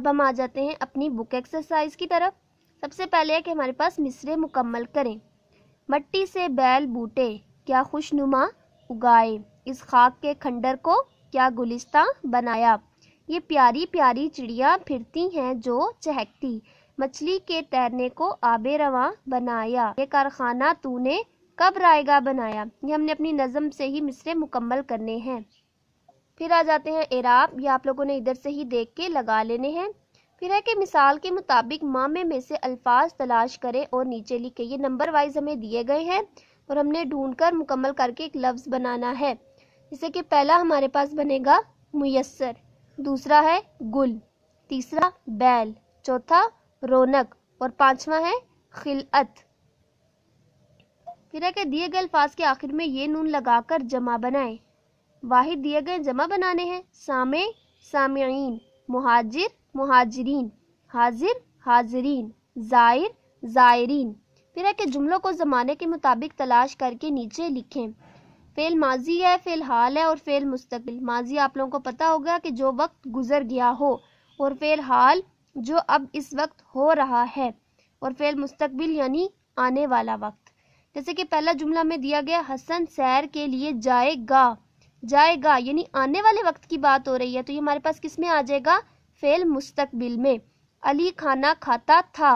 अब हम आ जाते हैं अपनी बुक एक्सरसाइज की तरफ सबसे पहले है कि हमारे पास मिसरे मुकम्मल करें मट्टी से बैल बूटे क्या खुशनुमा उगाए इस खाक के खंडर को क्या गुलिस्ता बनाया ये प्यारी प्यारी चिड़िया फिरती हैं जो चहकती मछली के तैरने को आबे रवा बनाया ये कारखाना तूने कब रायगा बनाया ये हमने अपनी नज़म से ही मिसरे मुकम्मल करने हैं फिर आ जाते हैं एराब ये आप लोगों ने इधर से ही देख के लगा लेने हैं फिर है कि मिसाल के मुताबिक मामे में से अल्फाज तलाश करें और नीचे लिखे ये नंबर वाइज हमें दिए गए हैं और हमने ढूंढ कर मुकम्मल करके एक लफ्ज़ बनाना है जैसे कि पहला हमारे पास बनेगा मुयसर दूसरा है गुल तीसरा बैल चौथा रौनक और पांचवा है खिलत फिर है कि दिए गए अल्फाज के आखिर में ये नून लगाकर जमा बनाएं वाहिद दिए गए जमा बनाने हैं सामे सामयीन मुहाजिर महाजरीन हाजिर हाजरीन ज़ायर ज़ायरीन फिर है कि जुमलों को ज़माने के मुताबिक तलाश करके नीचे लिखें फ़ेल माजी है फ़ेल हाल है और फ़ेल मुस्तकबिल माजी आप लोगों को पता होगा कि जो वक्त गुजर गया हो और फ़ेल हाल जो अब इस वक्त हो रहा है और फ़ेल मुस्तकबिल यानी आने वाला वक्त जैसे कि पहला जुमला में दिया गया हसन सैर के लिए जाएगा जाएगा यानी आने वाले वक्त की बात हो रही है तो ये हमारे पास किस में आ जाएगा फेल मुस्तकबिल में अली खाना खाता था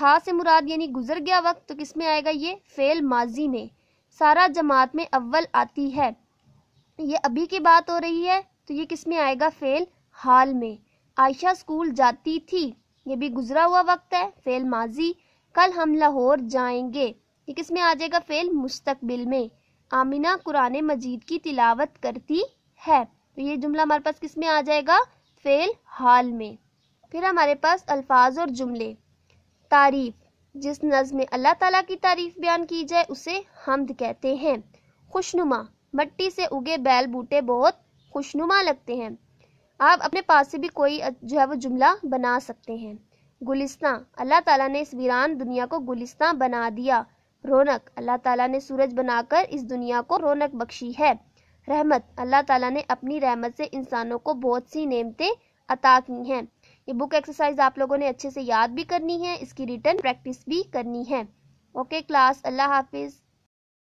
था से मुराद यानी गुजर गया वक्त तो किस में आएगा ये फेल माजी में सारा जमात में अव्वल आती है ये अभी की बात हो रही है तो ये किस में आएगा फेल हाल में आयशा स्कूल जाती थी ये भी गुजरा हुआ वक्त है फेल माजी कल हम लाहौर जाएंगे ये किस में आ जाएगा फेल मुस्तकबिल में आमिना कुरान मजीद की तिलावत करती है तो ये जुमला हमारे पास किस में आ जाएगा फेल हाल में फिर हमारे पास अल्फाज और जुमले तारीफ जिस नज़ में अल्लाह ताला की तारीफ बयान की जाए उसे हमद कहते हैं खुशनुमा मट्टी से उगे बैल बूटे बहुत खुशनुमा लगते हैं आप अपने पास से भी कोई जो है वो जुमला बना सकते हैं गुलिस्तान अल्लाह ताला ने इस वीरान दुनिया को गुलिस्तान बना दिया रौनक अल्लाह ताला ने सूरज बनाकर इस दुनिया को रौनक बख्शी है रहमत अल्लाह ताला ने अपनी रहमत से इंसानों को बहुत सी नेमतें अता की हैं ये बुक एक्सरसाइज आप लोगों ने अच्छे से याद भी करनी है इसकी रिटर्न प्रैक्टिस भी करनी है ओके क्लास अल्लाह हाफिज़